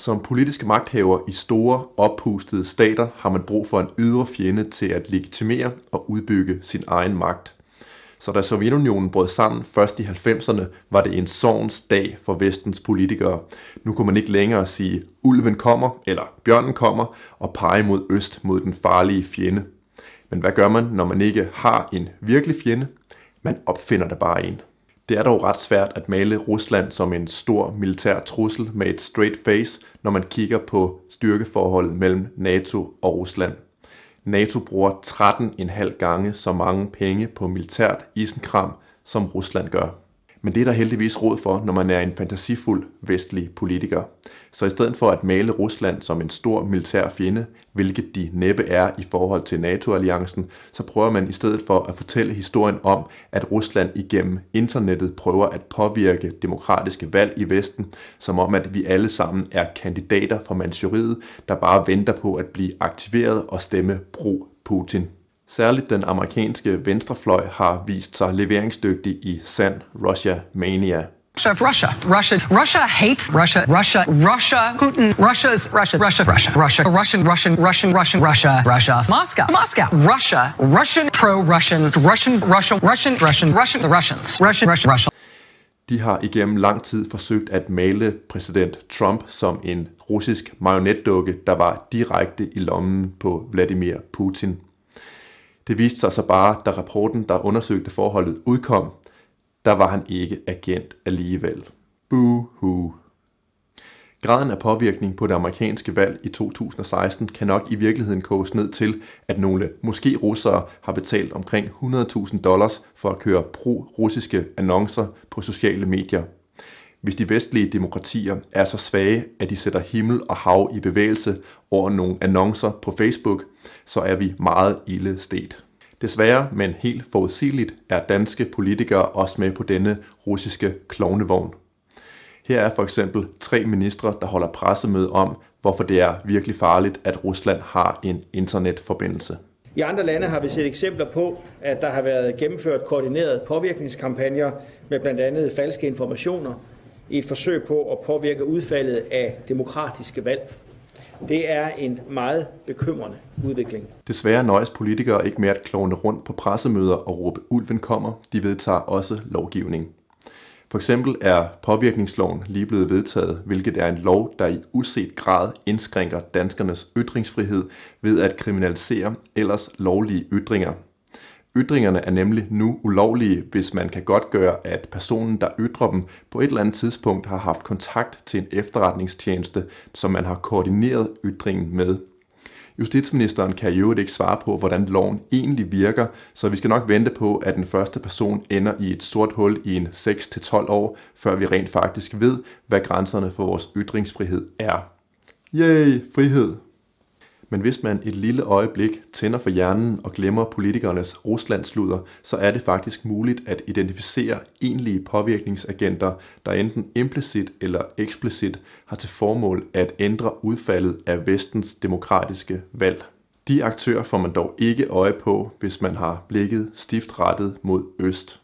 Som politiske magthaver i store, oppustede stater har man brug for en ydre fjende til at legitimere og udbygge sin egen magt. Så da Sovjetunionen brød sammen først i 90'erne, var det en sorgens dag for vestens politikere. Nu kunne man ikke længere sige, ulven kommer eller bjørnen kommer og pege mod øst mod den farlige fjende. Men hvad gør man, når man ikke har en virkelig fjende? Man opfinder der bare en. Det er dog ret svært at male Rusland som en stor militær trussel med et straight face, når man kigger på styrkeforholdet mellem NATO og Rusland. NATO bruger 13,5 gange så mange penge på militært isenkram, som Rusland gør. Men det er der heldigvis råd for, når man er en fantasifuld vestlig politiker. Så i stedet for at male Rusland som en stor militær fjende, hvilket de næppe er i forhold til NATO-alliancen, så prøver man i stedet for at fortælle historien om, at Rusland igennem internettet prøver at påvirke demokratiske valg i Vesten, som om at vi alle sammen er kandidater fra Manchuriet, der bare venter på at blive aktiveret og stemme pro-Putin. Særligt den amerikanske venstrefløj har vist sig leveringsdygtig i sand Russia-mania. Russia, Russia, Russia, Russia hate, Russia, Russia, Russia, Putin, Russia's, Russia, Russia, Russia, Russia, Russian, Russian, Russian, Russian, Russia, Russia, Moscow, Moscow, Russia, Russian, pro-Russian, Russian, Russia, Russian, Russian, Russian, the Russians, Russian, Russian, Russia. De har igennem lang tid forsøgt at male præsident Trump som en russisk marionetdukke, der var direkte i lommen på Vladimir Putin. Det viste sig så bare, da rapporten, der undersøgte forholdet, udkom, der var han ikke agent alligevel. Boo-hoo. Graden af påvirkning på det amerikanske valg i 2016 kan nok i virkeligheden koges ned til, at nogle måske russere har betalt omkring 100.000 dollars for at køre pro-russiske annoncer på sociale medier hvis de vestlige demokratier er så svage, at de sætter himmel og hav i bevægelse over nogle annoncer på Facebook, så er vi meget ille stedt. Desværre, men helt forudsigeligt, er danske politikere også med på denne russiske klovnevogn. Her er for eksempel tre ministre, der holder pressemøde om, hvorfor det er virkelig farligt, at Rusland har en internetforbindelse. I andre lande har vi set eksempler på, at der har været gennemført koordinerede påvirkningskampagner med blandt andet falske informationer, i et forsøg på at påvirke udfaldet af demokratiske valg. Det er en meget bekymrende udvikling. Desværre nøjes politikere ikke med at klovne rundt på pressemøder og råbe ulven kommer. De vedtager også lovgivning. For eksempel er påvirkningsloven lige blevet vedtaget, hvilket er en lov, der i uset grad indskrænker danskernes ytringsfrihed ved at kriminalisere ellers lovlige ytringer, Ytringerne er nemlig nu ulovlige, hvis man kan godt gøre, at personen, der ytrer dem, på et eller andet tidspunkt har haft kontakt til en efterretningstjeneste, som man har koordineret ytringen med. Justitsministeren kan i øvrigt ikke svare på, hvordan loven egentlig virker, så vi skal nok vente på, at den første person ender i et sort hul i en 6-12 år, før vi rent faktisk ved, hvad grænserne for vores ytringsfrihed er. Yay, frihed! Men hvis man et lille øjeblik tænder for hjernen og glemmer politikernes Ruslandsluder, så er det faktisk muligt at identificere egentlige påvirkningsagenter, der enten implicit eller eksplicit har til formål at ændre udfaldet af vestens demokratiske valg. De aktører får man dog ikke øje på, hvis man har blikket stift rettet mod øst.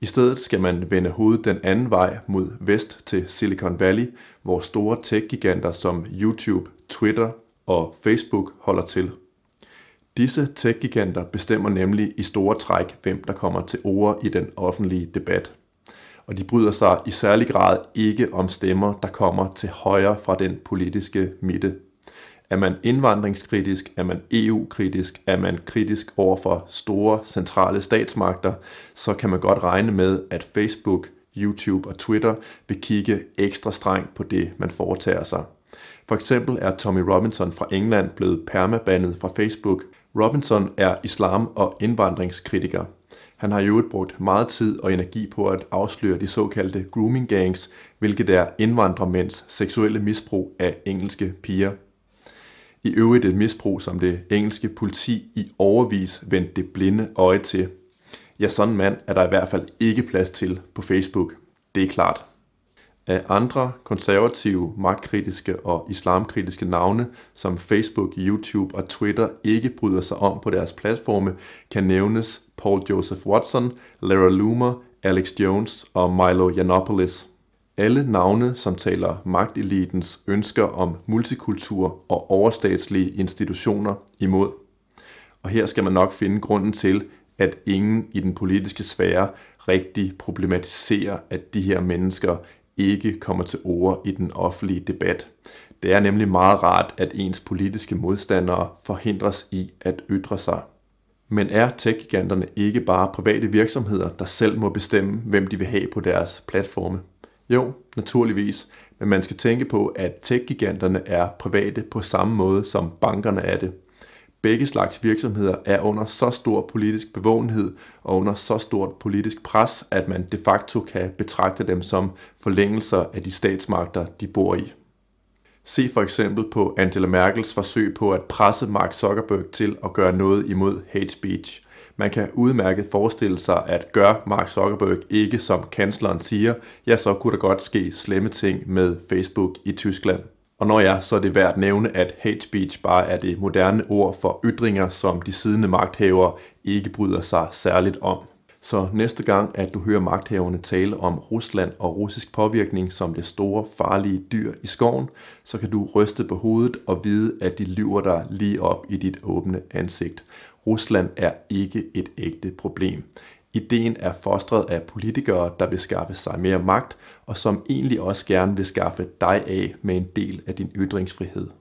I stedet skal man vende hovedet den anden vej mod vest til Silicon Valley, hvor store tech-giganter som YouTube, Twitter, og Facebook holder til. Disse tech-giganter bestemmer nemlig i store træk, hvem der kommer til ord i den offentlige debat. Og de bryder sig i særlig grad ikke om stemmer, der kommer til højre fra den politiske midte. Er man indvandringskritisk, er man EU-kritisk, er man kritisk over for store centrale statsmagter, så kan man godt regne med, at Facebook, YouTube og Twitter vil kigge ekstra strengt på det, man foretager sig. For eksempel er Tommy Robinson fra England blevet permabandet fra Facebook. Robinson er islam- og indvandringskritiker. Han har i øvrigt brugt meget tid og energi på at afsløre de såkaldte grooming gangs, hvilket er indvandrermænds seksuelle misbrug af engelske piger. I øvrigt et misbrug, som det engelske politi i overvis vendte det blinde øje til. Ja, sådan en mand er der i hvert fald ikke plads til på Facebook. Det er klart af andre konservative, magtkritiske og islamkritiske navne, som Facebook, YouTube og Twitter ikke bryder sig om på deres platforme, kan nævnes Paul Joseph Watson, Lara Loomer, Alex Jones og Milo Yiannopoulos. Alle navne, som taler magtelitens ønsker om multikultur og overstatslige institutioner imod. Og her skal man nok finde grunden til, at ingen i den politiske sfære rigtig problematiserer, at de her mennesker ikke kommer til ord i den offentlige debat. Det er nemlig meget rart, at ens politiske modstandere forhindres i at ytre sig. Men er tech ikke bare private virksomheder, der selv må bestemme, hvem de vil have på deres platforme? Jo, naturligvis, men man skal tænke på, at tech er private på samme måde som bankerne er det begge slags virksomheder er under så stor politisk bevågenhed og under så stort politisk pres, at man de facto kan betragte dem som forlængelser af de statsmagter, de bor i. Se for eksempel på Angela Merkels forsøg på at presse Mark Zuckerberg til at gøre noget imod hate speech. Man kan udmærket forestille sig, at gør Mark Zuckerberg ikke som kansleren siger, ja så kunne der godt ske slemme ting med Facebook i Tyskland. Og når jeg, så er det værd at nævne, at hate speech bare er det moderne ord for ytringer, som de siddende magthavere ikke bryder sig særligt om. Så næste gang, at du hører magthaverne tale om Rusland og russisk påvirkning som det store farlige dyr i skoven, så kan du ryste på hovedet og vide, at de lyver dig lige op i dit åbne ansigt. Rusland er ikke et ægte problem. Ideen er fostret af politikere, der vil skaffe sig mere magt, og som egentlig også gerne vil skaffe dig af med en del af din ytringsfrihed.